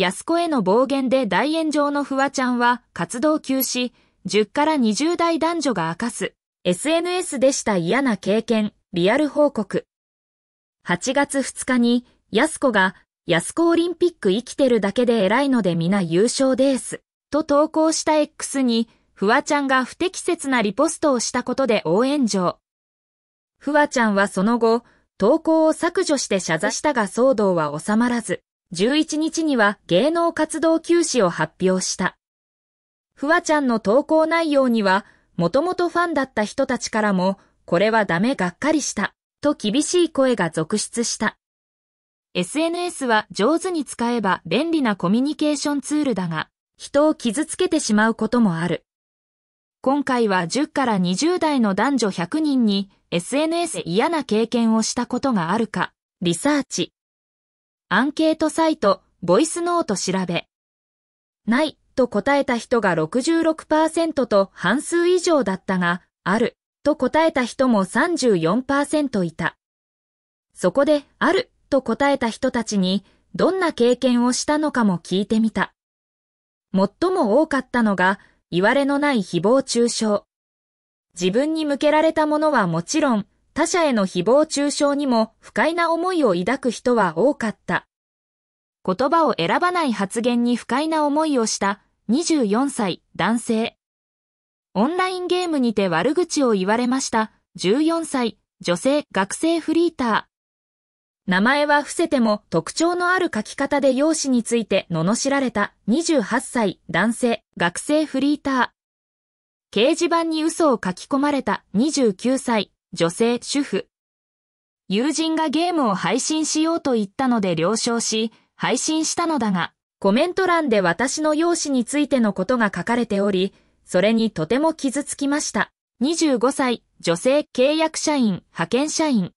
安子への暴言で大炎上のフワちゃんは活動休止、10から20代男女が明かす、SNS でした嫌な経験、リアル報告。8月2日に、安子が、安子オリンピック生きてるだけで偉いので皆優勝です、と投稿した X に、フワちゃんが不適切なリポストをしたことで応援上。フワちゃんはその後、投稿を削除して謝罪したが騒動は収まらず、11日には芸能活動休止を発表した。ふわちゃんの投稿内容には、もともとファンだった人たちからも、これはダメがっかりした、と厳しい声が続出した。SNS は上手に使えば便利なコミュニケーションツールだが、人を傷つけてしまうこともある。今回は10から20代の男女100人に SNS 嫌な経験をしたことがあるか、リサーチ。アンケートサイト、ボイスノート調べ。ない、と答えた人が66%と半数以上だったが、ある、と答えた人も34%いた。そこで、ある、と答えた人たちに、どんな経験をしたのかも聞いてみた。最も多かったのが、言われのない誹謗中傷。自分に向けられたものはもちろん、他者への誹謗中傷にも不快な思いを抱く人は多かった。言葉を選ばない発言に不快な思いをした24歳男性。オンラインゲームにて悪口を言われました14歳女性学生フリーター。名前は伏せても特徴のある書き方で容姿について罵られた28歳男性学生フリーター。掲示板に嘘を書き込まれた29歳女性主婦。友人がゲームを配信しようと言ったので了承し、配信したのだが、コメント欄で私の容姿についてのことが書かれており、それにとても傷つきました。25歳、女性契約社員、派遣社員。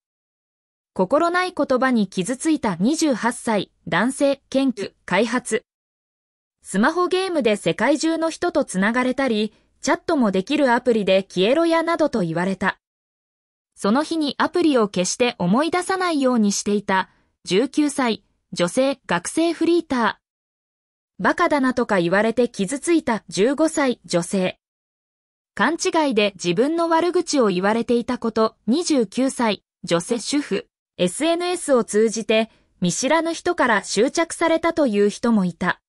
心ない言葉に傷ついた28歳、男性、研究、開発。スマホゲームで世界中の人とつながれたり、チャットもできるアプリで消えろやなどと言われた。その日にアプリを決して思い出さないようにしていた19歳女性学生フリーター。バカだなとか言われて傷ついた15歳女性。勘違いで自分の悪口を言われていたこと29歳女性主婦。SNS を通じて見知らぬ人から執着されたという人もいた。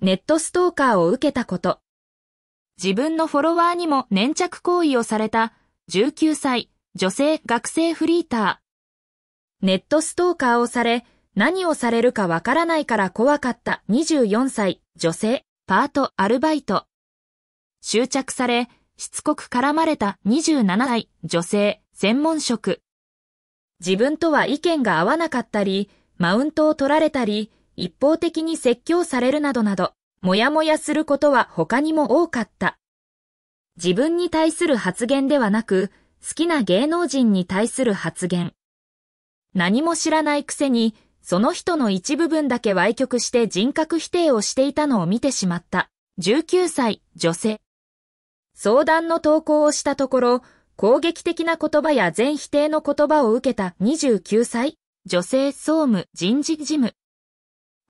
ネットストーカーを受けたこと。自分のフォロワーにも粘着行為をされた19歳女性学生フリーター。ネットストーカーをされ、何をされるかわからないから怖かった24歳女性パートアルバイト。執着され、しつこく絡まれた27歳女性専門職。自分とは意見が合わなかったり、マウントを取られたり、一方的に説教されるなどなど、もやもやすることは他にも多かった。自分に対する発言ではなく、好きな芸能人に対する発言。何も知らないくせに、その人の一部分だけ歪曲して人格否定をしていたのを見てしまった。19歳、女性。相談の投稿をしたところ、攻撃的な言葉や全否定の言葉を受けた29歳、女性総務人事事務。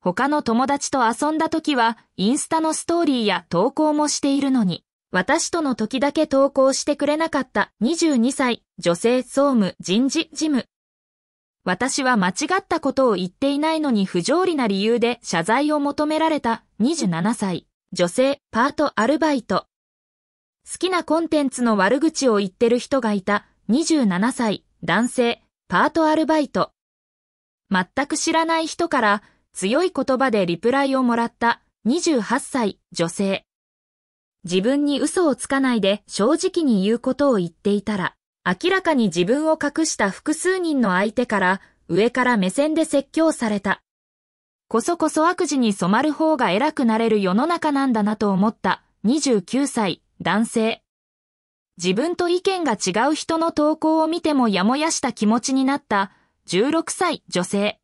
他の友達と遊んだ時は、インスタのストーリーや投稿もしているのに、私との時だけ投稿してくれなかった22歳女性総務人事事務。私は間違ったことを言っていないのに不条理な理由で謝罪を求められた27歳女性パートアルバイト。好きなコンテンツの悪口を言ってる人がいた27歳男性パートアルバイト。全く知らない人から強い言葉でリプライをもらった28歳女性自分に嘘をつかないで正直に言うことを言っていたら、明らかに自分を隠した複数人の相手から上から目線で説教された。こそこそ悪事に染まる方が偉くなれる世の中なんだなと思った29歳男性。自分と意見が違う人の投稿を見てもやもやした気持ちになった16歳女性。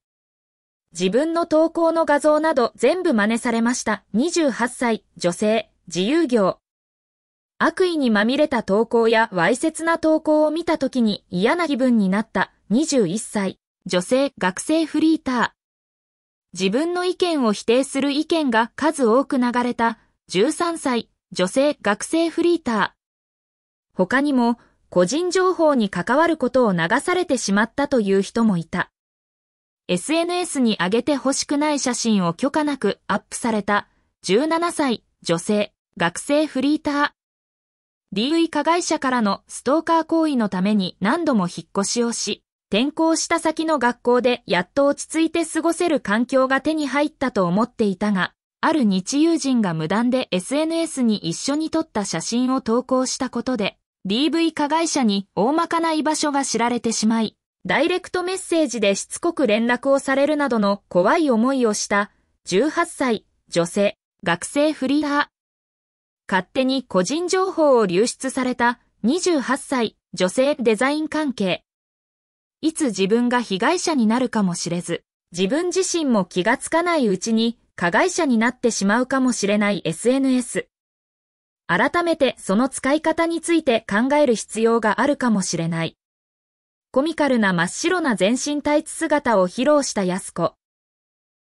自分の投稿の画像など全部真似されました28歳女性。自由業。悪意にまみれた投稿やわいせつな投稿を見た時に嫌な気分になった21歳、女性、学生フリーター。自分の意見を否定する意見が数多く流れた13歳、女性、学生フリーター。他にも個人情報に関わることを流されてしまったという人もいた。SNS に上げて欲しくない写真を許可なくアップされた17歳、女性。学生フリーター。DV 加害者からのストーカー行為のために何度も引っ越しをし、転校した先の学校でやっと落ち着いて過ごせる環境が手に入ったと思っていたが、ある日友人が無断で SNS に一緒に撮った写真を投稿したことで、DV 加害者に大まかな居場所が知られてしまい、ダイレクトメッセージでしつこく連絡をされるなどの怖い思いをした18歳女性学生フリーター勝手に個人情報を流出された28歳女性デザイン関係。いつ自分が被害者になるかもしれず、自分自身も気がつかないうちに加害者になってしまうかもしれない SNS。改めてその使い方について考える必要があるかもしれない。コミカルな真っ白な全身タイツ姿を披露した安子。